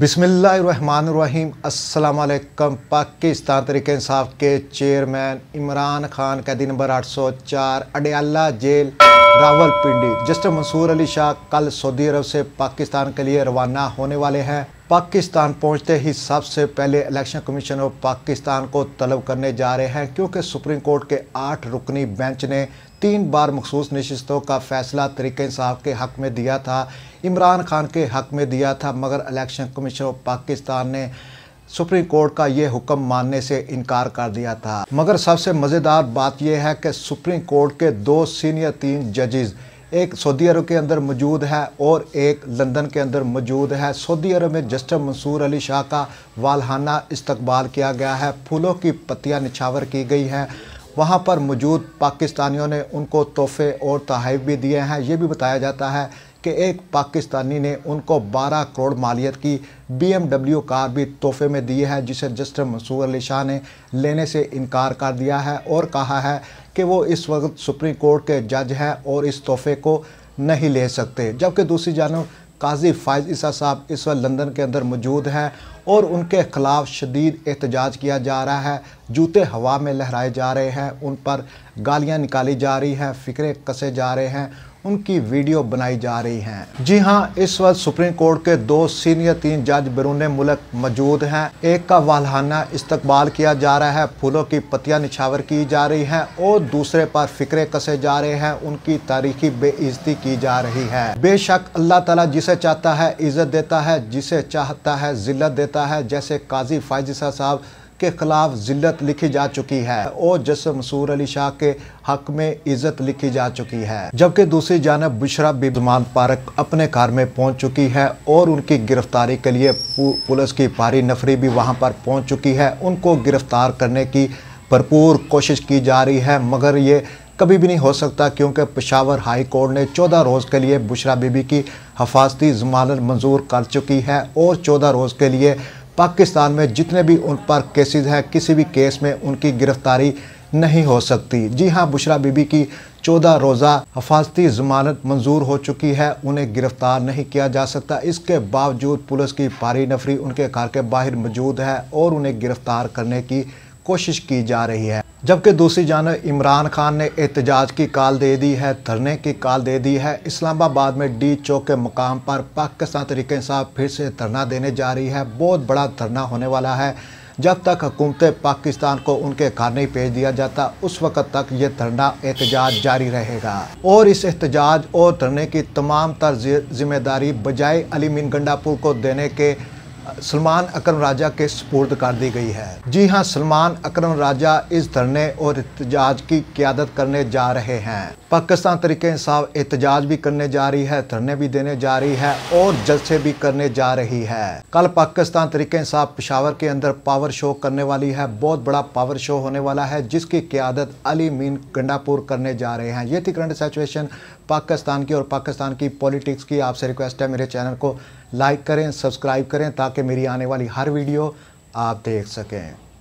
बिसमीम असलकम पाकिस्तान तरीक इंसाफ के चेयरमैन इमरान खान का दिन number 804 Adiala jail Rawalpindi justice Mansoor Ali Shah कल सऊदी अरब से पाकिस्तान के लिए रवाना होने वाले हैं पाकिस्तान पहुंचते ही सबसे पहले इलेक्शन कमीशन ऑफ पाकिस्तान को तलब करने जा रहे हैं क्योंकि सुप्रीम कोर्ट के आठ रुकनी बेंच ने तीन बार मखसूस नशस्तों का फैसला तरीक साहब के हक में दिया था इमरान खान के हक में दिया था मगर इलेक्शन कमीशन ऑफ पाकिस्तान ने सुप्रीम कोर्ट का ये हुक्म मानने से इनकार कर दिया था मगर सबसे मज़ेदार बात यह है कि सुप्रीम कोर्ट के दो सीनियर तीन जजेज़ एक सऊदी अरब के अंदर मौजूद है और एक लंदन के अंदर मौजूद है सऊदी अरब में जस्टिस मंसूर अली शाह का वालहाना इस्तकबाल किया गया है फूलों की पत्तियां निछावर की गई हैं वहाँ पर मौजूद पाकिस्तानियों ने उनको तोहफे और तहाइफ भी दिए हैं ये भी बताया जाता है कि एक पाकिस्तानी ने उनको 12 करोड़ मालियत की डब्ल्यू कार भी तोहफे में दी है जिसे जस्टिस मंसूर अली शाह ने लेने से इनकार कर दिया है और कहा है कि वो इस वक्त सुप्रीम कोर्ट के जज हैं और इस तोहफे को नहीं ले सकते जबकि दूसरी जानब काजी फायज़ ईसा साहब इस वक्त लंदन के अंदर मौजूद हैं और उनके ख़िलाफ़ शदीद एहतजाज किया जा रहा है जूते हवा में लहराए जा रहे हैं उन पर गालियाँ निकाली जा रही हैं फिक्रे कसे जा रहे हैं उनकी वीडियो बनाई जा रही हैं जी हां इस वक्त सुप्रीम कोर्ट के दो सीनियर तीन जज बैरून मुल्क मौजूद हैं एक का वालहाना इस्तकबाल किया जा रहा है फूलों की पतियां निछावर की जा रही हैं और दूसरे पर फिक्रे कसे जा रहे हैं उनकी तारीखी बेइज्जती की जा रही है बेशक अल्लाह तला जिसे चाहता है इज्जत देता है जिसे चाहता है जिल्लत देता है जैसे काजी फायजिसा साहब के ख़िलाफ़ जिल्लत लिखी जा चुकी है और जस मसूर अली शाह के हक में इज़्ज़त लिखी जा चुकी है जबकि दूसरी जानब बुशरा बिजमान पारक अपने कार में पहुंच चुकी है और उनकी गिरफ्तारी के लिए पुलिस की भारी नफरी भी वहां पर पहुंच चुकी है उनको गिरफ्तार करने की भरपूर कोशिश की जा रही है मगर ये कभी भी नहीं हो सकता क्योंकि पिशावर हाई कोर्ट ने 14 रोज़ के लिए बुशरा बीबी की हफाजती जमानत मंजूर कर चुकी है और 14 रोज़ के लिए पाकिस्तान में जितने भी उन पर केसेस हैं किसी भी केस में उनकी गिरफ्तारी नहीं हो सकती जी हाँ बुशरा बीबी की चौदह रोज़ा हफाजती जमानत मंजूर हो चुकी है उन्हें गिरफ्तार नहीं किया जा सकता इसके बावजूद पुलिस की पारी नफरी उनके घर के बाहर मौजूद है और उन्हें गिरफ्तार करने की कोशिश की जा रही है जबकि दूसरी जानब इमरान खान ने एहतजाज की कॉल दे दी है धरने की कॉल दे दी है इस्लामाबाद में डी चौक के मकाम पर पाकिस्तान तरीके साहब फिर से धरना देने जा रही है बहुत बड़ा धरना होने वाला है जब तक हुकूमत पाकिस्तान को उनके घर नहीं भेज दिया जाता उस वक्त तक ये धरना एहतजाज जारी रहेगा और इस एहतजाज और धरने की तमाम तर जिम्मेदारी बजाय अली मिन गंडापुर को देने के सलमान अकरम राजा के सपूर्द कर दी गई है जी हां सलमान अकरम राजा इस धरने और एहतजाज की क्यादत करने जा रहे हैं पाकिस्तान तरीके इंसाफ एहतजाज भी करने जा रही है धरने भी देने जा रही है और जलसे भी करने जा रही है कल पाकिस्तान तरीके इंसाफ पिशावर के अंदर पावर शो करने वाली है बहुत बड़ा पावर शो होने वाला है जिसकी क्यादत अली मीन गंडापुर करने जा रहे हैं ये थी करंट सिचुएशन पाकिस्तान की और पाकिस्तान की पॉलिटिक्स की आपसे रिक्वेस्ट है मेरे चैनल को लाइक करें सब्सक्राइब करें ताकि मेरी आने वाली हर वीडियो आप देख सकें